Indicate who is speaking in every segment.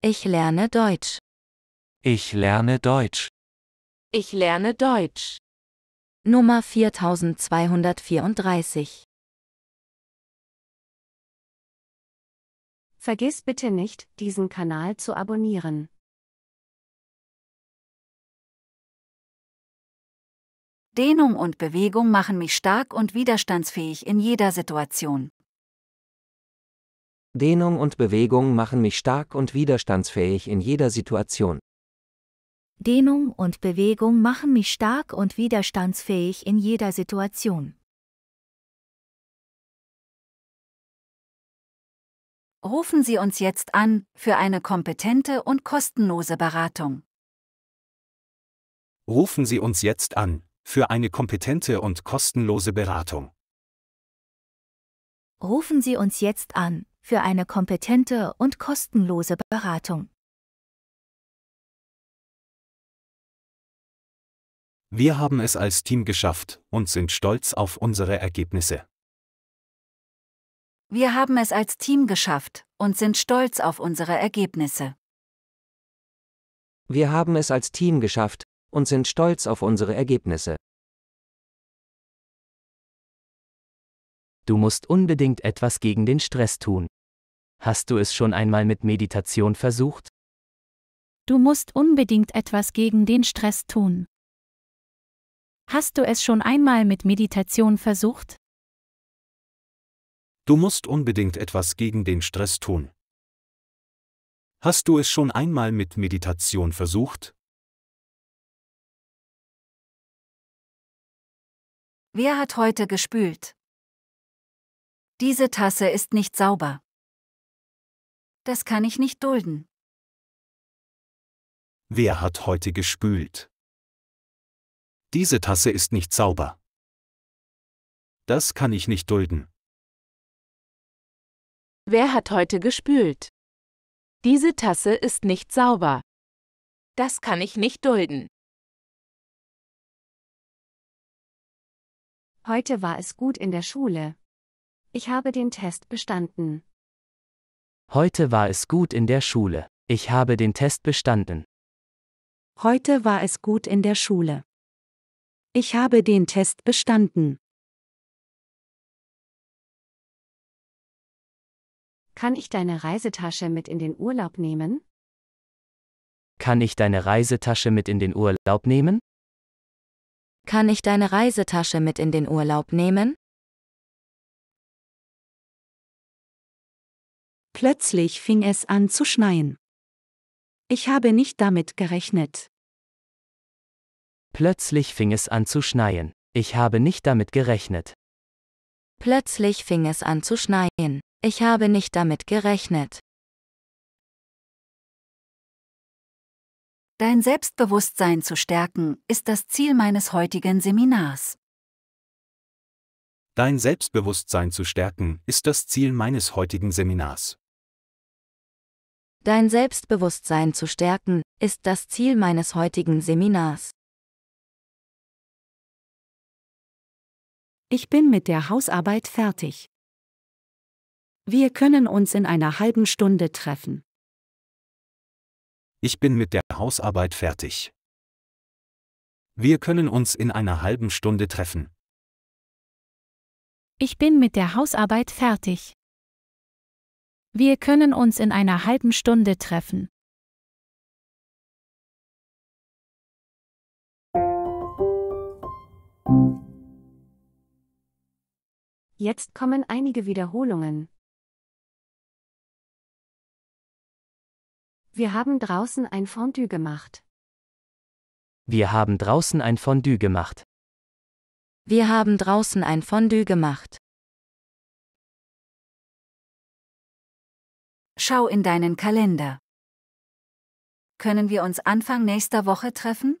Speaker 1: Ich lerne Deutsch. Ich lerne Deutsch. Ich lerne Deutsch.
Speaker 2: Nummer 4234.
Speaker 1: Vergiss bitte nicht, diesen Kanal zu abonnieren. Dehnung
Speaker 2: und Bewegung machen mich stark und widerstandsfähig in jeder Situation.
Speaker 3: Dehnung und Bewegung machen mich stark und widerstandsfähig in jeder Situation.
Speaker 2: Dehnung und Bewegung machen mich stark und widerstandsfähig in jeder Situation. Rufen Sie uns jetzt an für eine kompetente und kostenlose Beratung.
Speaker 4: Rufen Sie uns jetzt an für eine kompetente und kostenlose Beratung.
Speaker 2: Rufen Sie uns jetzt an für eine kompetente und kostenlose Beratung.
Speaker 1: Wir haben es als Team
Speaker 4: geschafft und sind stolz auf unsere Ergebnisse.
Speaker 1: Wir
Speaker 2: haben es als Team geschafft und sind stolz auf unsere Ergebnisse.
Speaker 3: Wir haben es als Team geschafft und sind stolz auf unsere Ergebnisse.
Speaker 1: Du musst unbedingt etwas gegen den
Speaker 3: Stress tun. Hast du es schon einmal mit Meditation versucht?
Speaker 2: Du musst unbedingt etwas gegen den Stress tun. Hast du es schon einmal mit Meditation versucht?
Speaker 4: Du musst unbedingt etwas gegen den Stress tun. Hast du es schon einmal mit
Speaker 1: Meditation versucht? Wer hat heute gespült? Diese Tasse ist
Speaker 2: nicht sauber das kann ich nicht dulden.
Speaker 1: Wer hat heute gespült? Diese Tasse ist nicht sauber. Das kann ich nicht dulden. Wer hat heute gespült? Diese Tasse ist nicht sauber. Das kann ich nicht dulden.
Speaker 2: Heute war es gut in der Schule. Ich habe den Test bestanden.
Speaker 3: Heute war es gut in der Schule. Ich habe den Test bestanden.
Speaker 2: Heute war es gut in der Schule. Ich habe den Test bestanden. Kann ich deine Reisetasche mit in den Urlaub nehmen?
Speaker 3: Kann ich deine Reisetasche mit in den Urlaub nehmen?
Speaker 2: Kann ich deine Reisetasche mit in den Urlaub nehmen? Plötzlich fing es an zu schneien. Ich habe nicht damit gerechnet.
Speaker 3: Plötzlich fing es an zu schneien. Ich habe nicht damit gerechnet.
Speaker 2: Plötzlich fing es an zu schneien. Ich habe nicht damit gerechnet. Dein Selbstbewusstsein zu stärken ist das Ziel meines heutigen Seminars.
Speaker 4: Dein Selbstbewusstsein zu stärken ist das Ziel meines heutigen Seminars.
Speaker 2: Dein Selbstbewusstsein zu stärken, ist das Ziel meines heutigen Seminars. Ich bin mit der Hausarbeit fertig. Wir können uns in einer halben Stunde treffen.
Speaker 4: Ich bin mit der Hausarbeit fertig. Wir können uns in einer halben Stunde treffen.
Speaker 2: Ich bin mit der Hausarbeit fertig.
Speaker 1: Wir können uns in einer halben Stunde treffen.
Speaker 2: Jetzt kommen einige Wiederholungen. Wir haben draußen ein Fondue gemacht.
Speaker 3: Wir haben draußen ein Fondue gemacht.
Speaker 1: Wir haben draußen ein Fondue gemacht. Schau in deinen Kalender. Können
Speaker 2: wir uns Anfang nächster Woche treffen?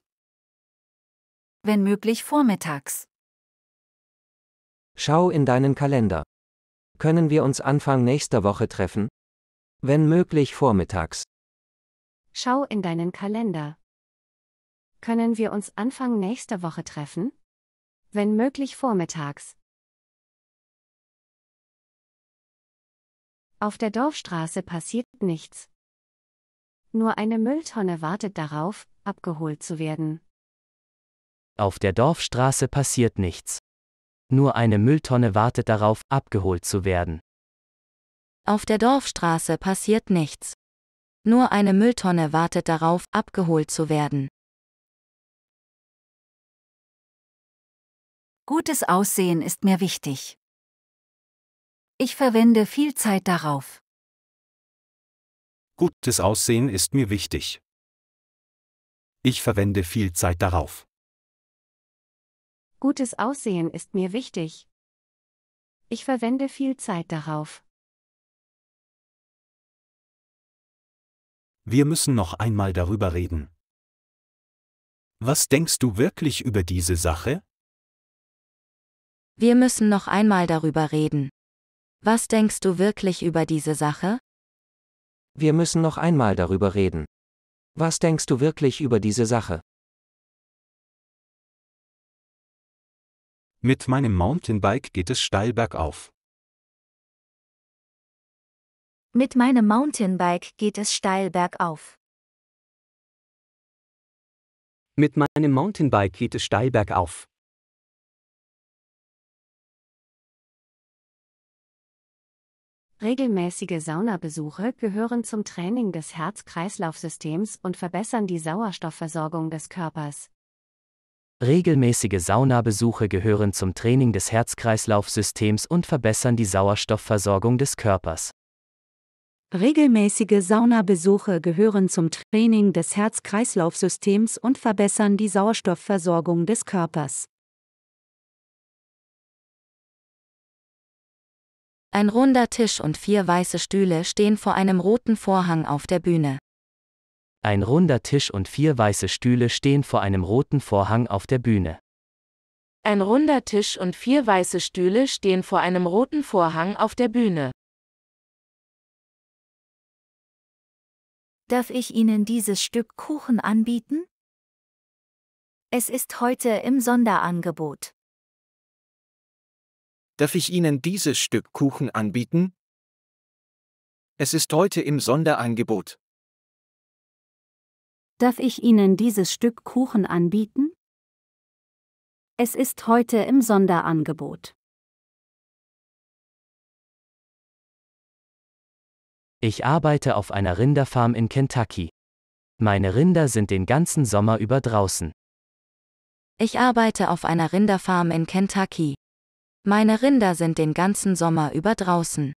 Speaker 2: Wenn möglich vormittags.
Speaker 3: Schau in deinen Kalender. Können wir uns Anfang nächster Woche treffen? Wenn möglich vormittags.
Speaker 2: Schau in deinen Kalender. Können wir uns Anfang nächster Woche treffen? Wenn möglich vormittags. Auf der Dorfstraße passiert nichts. Nur eine Mülltonne wartet darauf, abgeholt zu werden.
Speaker 3: Auf der Dorfstraße passiert nichts. Nur eine Mülltonne wartet darauf, abgeholt zu werden.
Speaker 2: Auf der Dorfstraße passiert nichts. Nur eine Mülltonne wartet darauf, abgeholt zu werden. Gutes Aussehen ist mir wichtig. Ich verwende viel Zeit darauf.
Speaker 4: Gutes Aussehen ist mir wichtig.
Speaker 1: Ich verwende viel Zeit darauf.
Speaker 2: Gutes Aussehen ist mir wichtig. Ich verwende viel Zeit darauf.
Speaker 1: Wir müssen noch einmal darüber
Speaker 4: reden. Was denkst du wirklich über diese Sache?
Speaker 2: Wir müssen noch einmal darüber reden. Was denkst du wirklich über diese Sache?
Speaker 3: Wir müssen noch einmal darüber reden. Was
Speaker 1: denkst du wirklich über diese Sache?
Speaker 4: Mit meinem Mountainbike geht es steil bergauf.
Speaker 2: Mit meinem Mountainbike geht es steil bergauf.
Speaker 1: Mit meinem Mountainbike geht es steil bergauf.
Speaker 2: Regelmäßige Saunabesuche gehören zum Training des Herz-Kreislauf-Systems und verbessern die Sauerstoffversorgung des Körpers.
Speaker 3: Regelmäßige Saunabesuche gehören zum Training des Herz-Kreislauf-Systems und verbessern die Sauerstoffversorgung des Körpers.
Speaker 2: Regelmäßige Saunabesuche gehören zum Training des Herz-Kreislauf-Systems und verbessern die Sauerstoffversorgung des Körpers. Ein runder Tisch und vier weiße Stühle stehen vor einem roten Vorhang auf der Bühne.
Speaker 3: Ein runder Tisch und vier weiße Stühle stehen vor einem roten Vorhang auf der Bühne. Ein runder Tisch und vier weiße Stühle stehen vor einem roten Vorhang auf der Bühne.
Speaker 2: Darf ich Ihnen dieses Stück Kuchen anbieten? Es ist heute im Sonderangebot.
Speaker 1: Darf ich Ihnen dieses Stück Kuchen anbieten? Es ist heute im Sonderangebot.
Speaker 2: Darf ich Ihnen dieses Stück Kuchen anbieten? Es ist heute im Sonderangebot.
Speaker 3: Ich arbeite auf einer Rinderfarm in Kentucky. Meine Rinder sind den ganzen Sommer über draußen.
Speaker 2: Ich arbeite auf einer Rinderfarm in Kentucky. Meine Rinder sind den ganzen Sommer über draußen.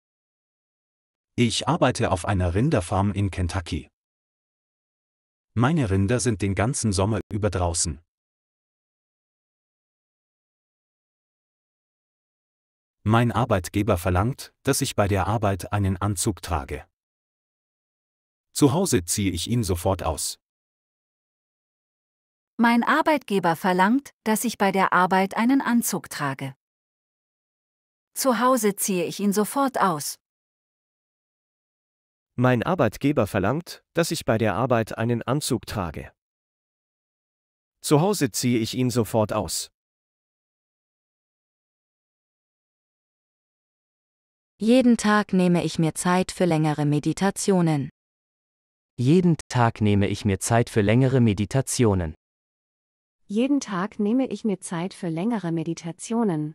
Speaker 4: Ich arbeite auf einer Rinderfarm in Kentucky. Meine Rinder sind den ganzen Sommer über draußen. Mein Arbeitgeber verlangt, dass ich bei der Arbeit einen Anzug trage. Zu Hause ziehe ich ihn sofort aus.
Speaker 2: Mein Arbeitgeber verlangt, dass ich bei der Arbeit einen Anzug trage. Zu Hause ziehe ich ihn sofort aus.
Speaker 4: Mein Arbeitgeber verlangt, dass ich bei der Arbeit einen Anzug trage. Zu Hause ziehe ich ihn sofort aus.
Speaker 1: Jeden Tag nehme
Speaker 2: ich mir Zeit für längere Meditationen.
Speaker 3: Jeden Tag nehme ich mir Zeit für längere Meditationen.
Speaker 2: Jeden Tag nehme ich mir Zeit für längere Meditationen.